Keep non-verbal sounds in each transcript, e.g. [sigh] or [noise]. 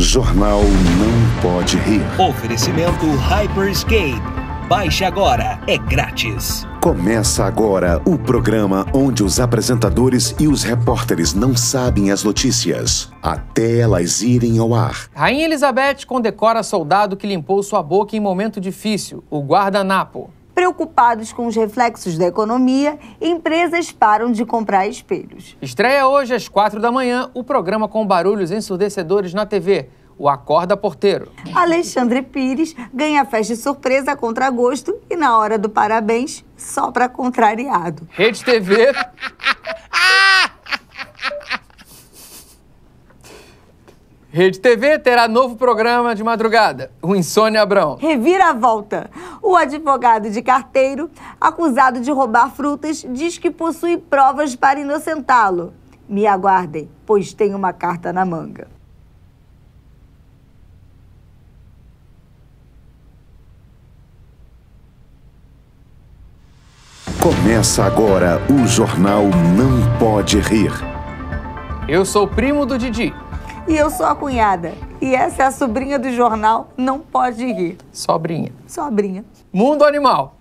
Jornal Não Pode Rir. Oferecimento Hyperscape. Baixe agora, é grátis. Começa agora o programa onde os apresentadores e os repórteres não sabem as notícias, até elas irem ao ar. Rainha Elizabeth condecora soldado que limpou sua boca em momento difícil, o guardanapo. Preocupados com os reflexos da economia, empresas param de comprar espelhos. Estreia hoje às quatro da manhã o programa com barulhos ensurdecedores na TV. O Acorda Porteiro. Alexandre Pires ganha festa de surpresa a contragosto e, na hora do parabéns, só para contrariado. Rede TV Rede TV terá novo programa de madrugada, o Insônia Abrão. Revira volta. O advogado de carteiro, acusado de roubar frutas, diz que possui provas para inocentá-lo. Me aguardem, pois tem uma carta na manga. Começa agora o jornal Não Pode Rir. Eu sou primo do Didi e eu sou a cunhada. E essa é a sobrinha do jornal Não Pode Rir. Sobrinha. Sobrinha. Mundo Animal.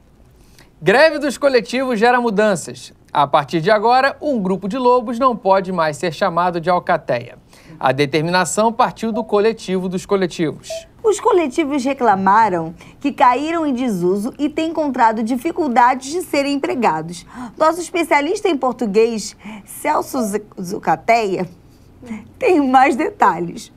Greve dos coletivos gera mudanças. A partir de agora, um grupo de lobos não pode mais ser chamado de alcateia. A determinação partiu do coletivo dos coletivos. Os coletivos reclamaram que caíram em desuso e têm encontrado dificuldades de serem empregados. Nosso especialista em português, Celso Zucateia, tem mais detalhes.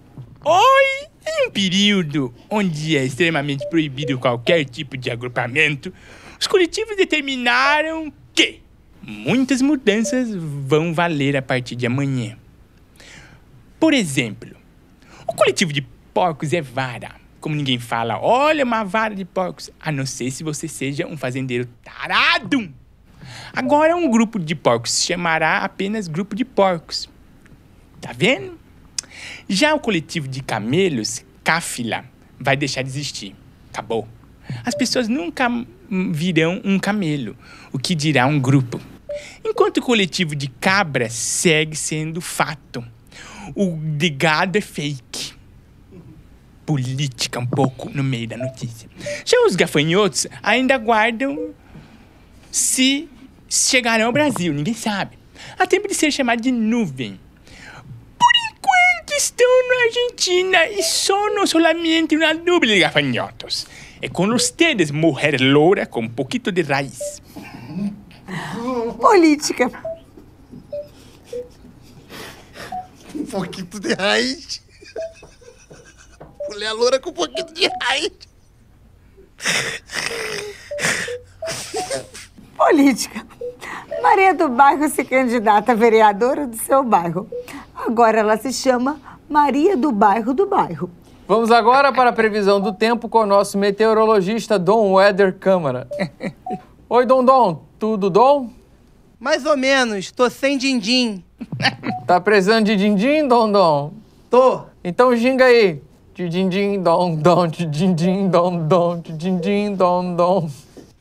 Oi! Em é um período onde é extremamente proibido qualquer tipo de agrupamento, os coletivos determinaram que muitas mudanças vão valer a partir de amanhã. Por exemplo, o coletivo de porcos é vara. Como ninguém fala, olha uma vara de porcos, a não ser se você seja um fazendeiro tarado. Agora, um grupo de porcos se chamará apenas grupo de porcos. Tá vendo? Já o coletivo de camelos, Cáfila, vai deixar de existir. Acabou. As pessoas nunca virão um camelo, o que dirá um grupo. Enquanto o coletivo de cabras segue sendo fato, o de gado é fake. Política um pouco no meio da notícia. Já os gafanhotos ainda guardam se chegarão ao Brasil, ninguém sabe. Há tempo de ser chamado de nuvem estão na Argentina e sono solamente uma dupla de gafanhotos. É com vocês, mulher loura com um pouquinho de raiz. Política. Um pouquinho de raiz. Mulher loura com um pouquinho de raiz. Política. Maria do Bairro se candidata a vereadora do seu bairro. Agora ela se chama Maria do Bairro do Bairro. Vamos agora para a previsão do tempo com o nosso meteorologista Dom Weather Câmara. [laughs] Oi, Dom Dom, tudo Dom? Mais ou menos, tô sem dindim. [laughs] Tá precisando de dindim, Dom Dom? Tô. Então ginga aí. Din din dom dom, din din dom dom, din din dom dom.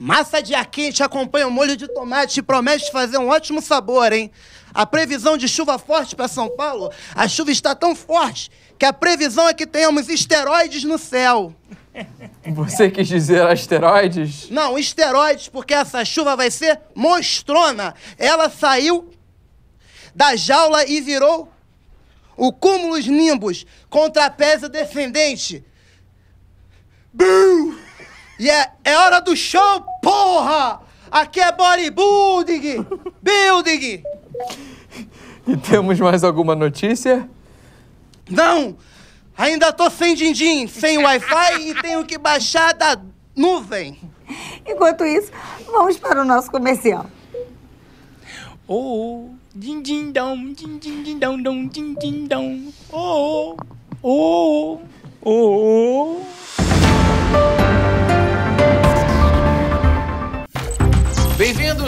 Massa de ar quente acompanha o molho de tomate e promete fazer um ótimo sabor, hein? A previsão de chuva forte para São Paulo, a chuva está tão forte que a previsão é que tenhamos esteroides no céu. [laughs] Você quis dizer asteroides? Não, esteroides, porque essa chuva vai ser monstrona. Ela saiu da jaula e virou o cúmulos nimbus com trapézio descendente. Boo! E é, é hora do show, porra! Aqui é bodybuilding! Building! E temos mais alguma notícia? Não! Ainda tô sem din-din, sem Wi-Fi e tenho que baixar da nuvem. Enquanto isso, vamos para o nosso comercial. Oh, din din dão, din din dão Dão. dom, din din Oh, oh, oh, oh.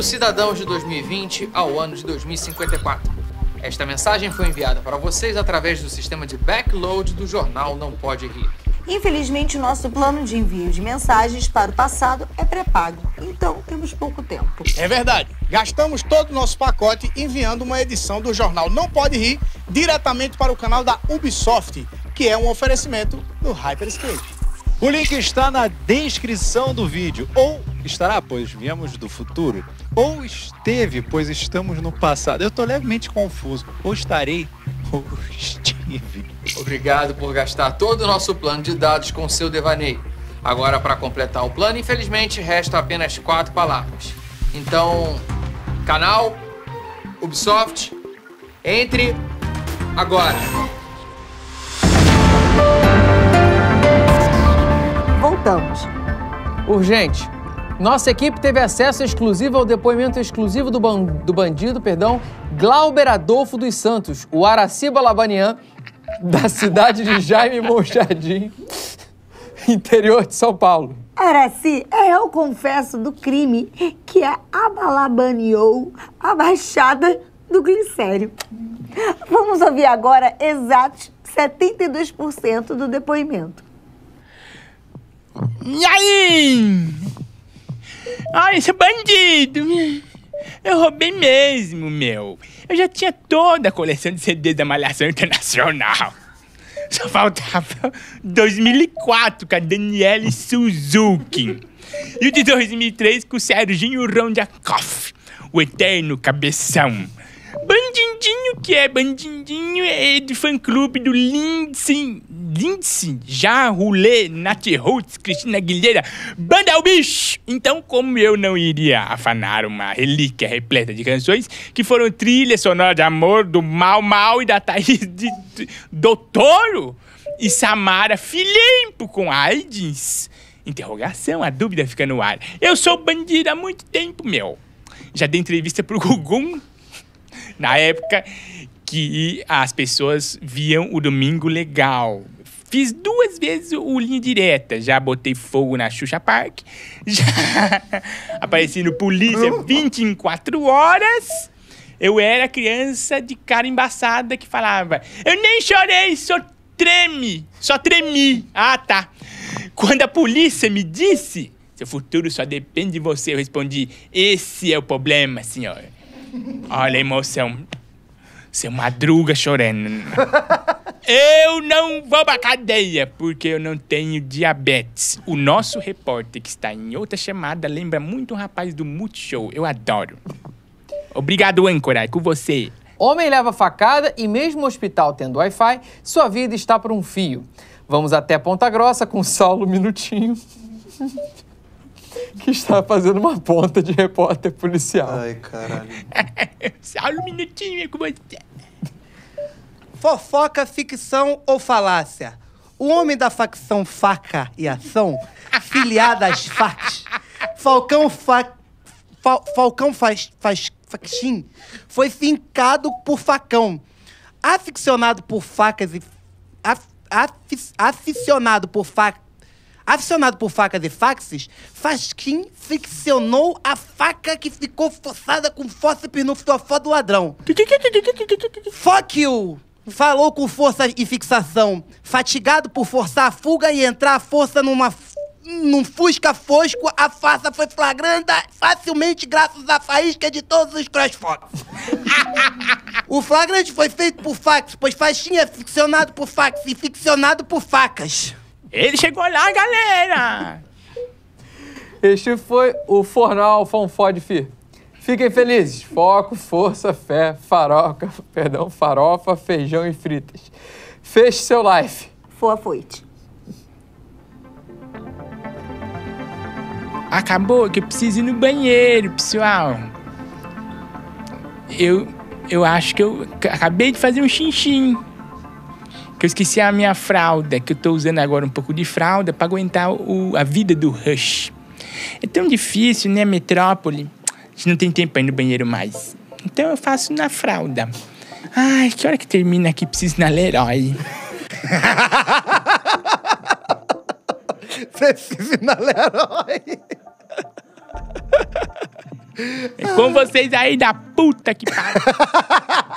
dos cidadãos de 2020 ao ano de 2054. Esta mensagem foi enviada para vocês através do sistema de backload do jornal Não Pode Rir. Infelizmente, o nosso plano de envio de mensagens para o passado é pré-pago, então temos pouco tempo. É verdade. Gastamos todo o nosso pacote enviando uma edição do jornal Não Pode Rir diretamente para o canal da Ubisoft, que é um oferecimento do Hyperscape. O link está na descrição do vídeo ou estará, pois viemos do futuro. Ou esteve, pois estamos no passado. Eu estou levemente confuso. Ou estarei, [laughs] ou estive. Obrigado por gastar todo o nosso plano de dados com seu devaneio. Agora, para completar o plano, infelizmente, resta apenas quatro palavras. Então, canal, Ubisoft, entre agora. Voltamos. Urgente. Nossa equipe teve acesso exclusivo ao depoimento exclusivo do, ban do bandido, perdão, Glauber Adolfo dos Santos, o Araciba Labanian, da cidade de Jaime Monjardim, [laughs] interior de São Paulo. Araci, eu confesso do crime que abalabaneou a baixada do glicério. Vamos ouvir agora exatos 72% do depoimento. E aí? Ai, seu bandido! Eu roubei mesmo, meu. Eu já tinha toda a coleção de CDs da Malhação Internacional. Só faltava 2004 com a Daniele Suzuki. E o de 2003 com o Serginho Rondiakoff, o eterno cabeção que é bandindinho é do fã-clube do Lindsay, Lindsay, Jarulê, Nath Holtz, Cristina Guilherme, Banda o Bicho. Então, como eu não iria afanar uma relíquia repleta de canções que foram trilha sonora de amor do Mal Mal e da Thaís de, de, Doutoro e Samara Filempo com AIDS? Interrogação, a dúvida fica no ar. Eu sou bandida há muito tempo, meu. Já dei entrevista pro Gugum, na época que as pessoas viam o Domingo Legal. Fiz duas vezes o Linha Direta. Já botei fogo na Xuxa Park. [laughs] Já apareci no Polícia 24 horas. Eu era criança de cara embaçada que falava: Eu nem chorei, só treme, só tremi. Ah, tá. Quando a polícia me disse: Seu futuro só depende de você, eu respondi: Esse é o problema, senhora. Olha emoção. Seu Madruga chorando. Eu não vou pra cadeia porque eu não tenho diabetes. O nosso repórter que está em outra chamada lembra muito um rapaz do Multishow. Eu adoro. Obrigado, âncora. É com você. Homem leva facada e mesmo hospital tendo Wi-Fi, sua vida está por um fio. Vamos até Ponta Grossa com Saulo Minutinho que estava fazendo uma ponta de repórter policial. Ai, caralho. [laughs] Só um minutinho com você. Fofoca, ficção ou falácia? O homem da facção Faca e Ação, filiado às FACs, Falcão fa Fal... Falcão faz... faz... faxim foi fincado por facão. Aficionado por facas e... Af... Af... Aficionado por facas Aficionado por faca de faxes, Fasquin ficcionou a faca que ficou forçada com fósseis no fiofó do ladrão. Fuck you! Falou com força e fixação, fatigado por forçar a fuga e entrar a força numa num fusca fosco, a farsa foi flagrada facilmente graças à faísca de todos os crossfox. [laughs] o flagrante foi feito por fax, pois faixinha é ficcionado por fax e ficcionado por facas. Ele chegou lá, galera! este foi o Fornal Fonfode Fi. Fiquem felizes. Foco, força, fé, faroca, [laughs] perdão, farofa, feijão e fritas. Feche seu live. Boa fuite. Acabou que eu preciso ir no banheiro, pessoal. Eu, eu acho que eu acabei de fazer um xinxim que eu esqueci a minha fralda, que eu estou usando agora um pouco de fralda para aguentar o, a vida do rush. É tão difícil, né, metrópole? A gente não tem tempo para ir no banheiro mais. Então eu faço na fralda. Ai, que hora que termina aqui? Preciso na Leroy. [laughs] Preciso na Leroy. É com vocês aí da puta que pariu. [laughs]